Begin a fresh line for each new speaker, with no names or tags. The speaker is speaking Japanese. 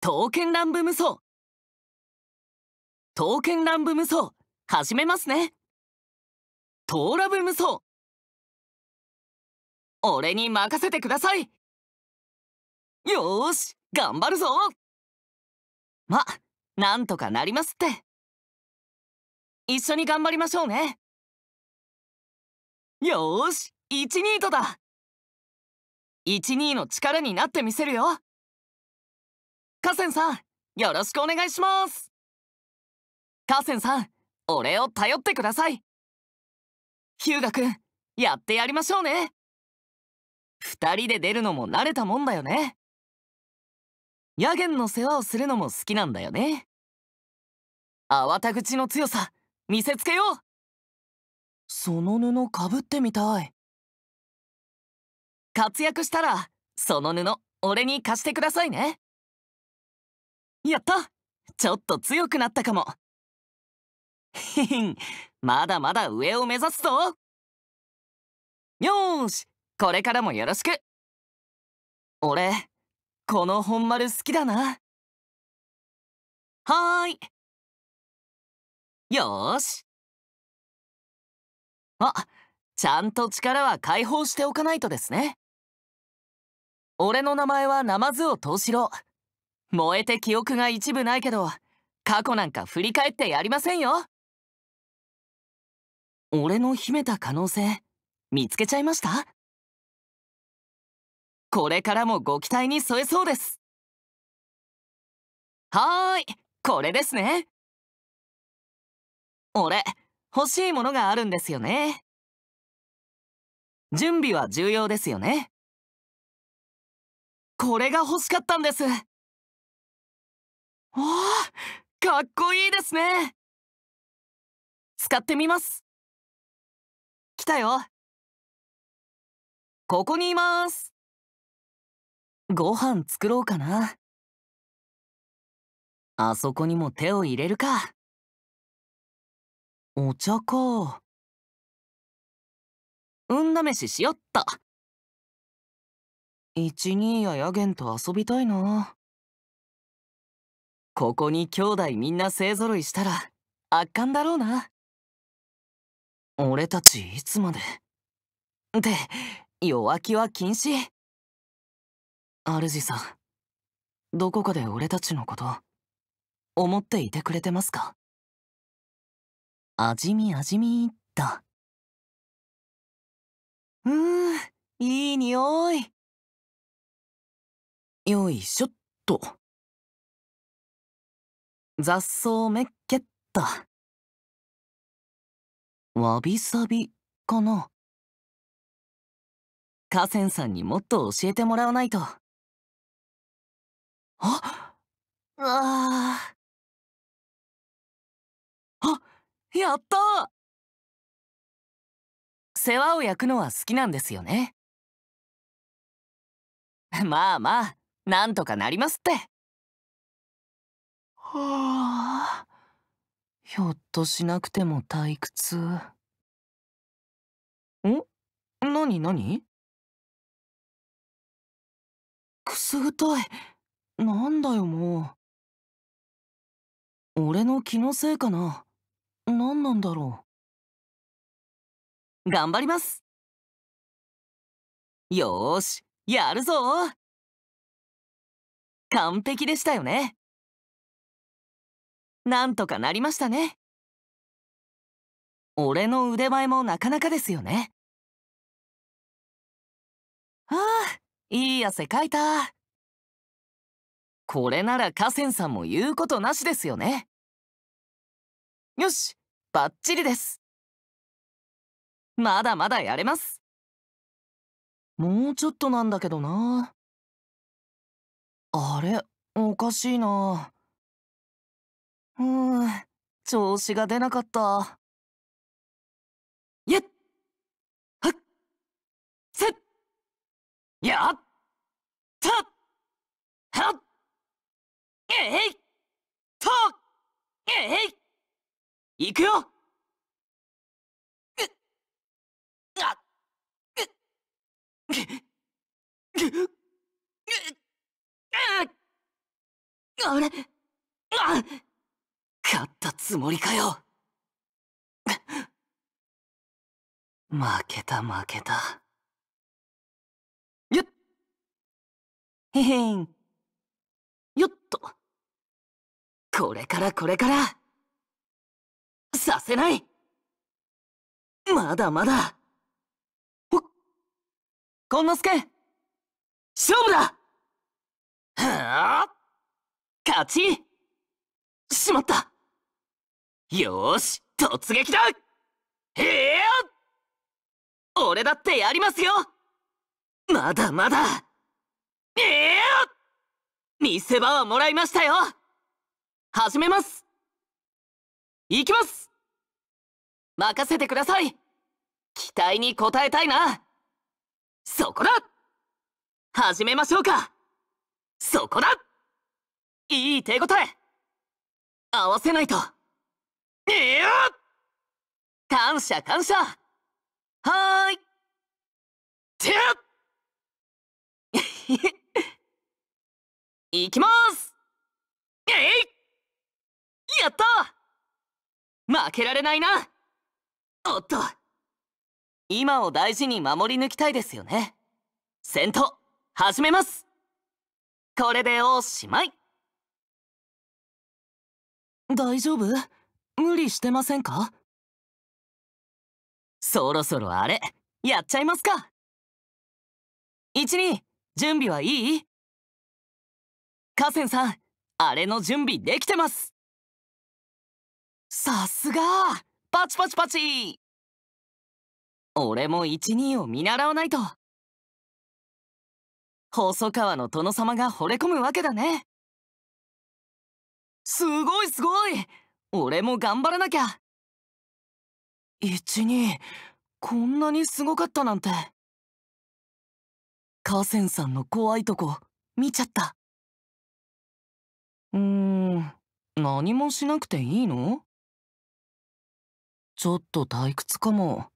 刀剣乱舞無双刀剣乱舞無双始めますねトーラブ無双俺に任せてくださいよし頑張るぞま、なんとかなりますって一緒に頑張りましょうねよし12とだ12の力になってみせるよ河川さんよろしくお願いします河川さん俺を頼ってくださいヒューガ君やってやりましょうね2人で出るのも慣れたもんだよねヤゲンの世話をするのも好きなんだよね慌た口の強さ見せつけようその布かぶってみたい活躍したらその布俺に貸してくださいねやった
ちょっと強くなったかもへへんまだまだ上
を目指すぞよしこれからもよろしく俺この本丸好きだなはーいよしあちゃんと力は解放しておかないとですね
俺の名前はナマズを投資ろ。燃えて記憶が一部ないけ
ど過去なんか振り返ってやりませんよ俺の秘めた可能性見つけちゃいましたこれからもご期待に添えそうですはーいこれですね俺欲しいものがあるんですよね準備は重要ですよねこれが欲しかったんですおおかっこいいですね使ってみます来たよここにいますご飯作ろうかなあそこにも手を入れるかお茶か運試ししよっと一二ややげんと遊びたいなここ
に兄弟みんな勢ぞろいしたら圧巻だろうな俺たちいつまでで弱気は禁止
主さんどこかで俺たちのこと思っていてくれてますか味見味見だうーんいい匂いよいしょっと。雑草めっけっとわびさびかな河川さんにもっと教えてもらわないとあああやった世話を焼くのは好きなんですよねまあまあなんとかなりますってはあ、ひょっとしなくても退屈。んなになにくすぐったい。なんだよもう。俺の気のせいかな。何なんだろう。頑張ります。よーし、やるぞ完璧でしたよね。なんとかなりましたね俺の腕前もなかなかですよねああいい汗かいたこれなら河川さんも言うことなしですよねよしバッチリですまだまだやれますもうちょっとなんだけどなあれおかしいなうーん、調子が出なかった。やっはっせっやったはっえいとえいいくよああれあっ勝ったつもりかよ 負けた負けた。よっへへん。よっと。これからこれから。させないまだまだほっこんのすけ勝負だはあ勝ちしまった
よーし突
撃だへえ
俺だってやりますよまだまだえー、見せ場はもらいましたよ始めます行きます任せてください期待に応えたいなそこだ始めましょうかそこだいい手応え
合わせないといや感謝感謝はーいてっ いきますえいやった負けられないなおっと
今を大事に守り抜きたいですよね戦闘
始めますこれでおしまい大丈夫無理してませんかそろそろあれやっちゃいますか12準備はいい河川さんあれの準備できてますさすがパチパチパチ俺も12を見習わないと細川の殿様が惚れ込むわけだねすごいすごい俺も頑張らなきゃ12こんなにすごかったなんて河川さんの怖いとこ見ちゃったうーん何もしなくていいのちょっと退屈かも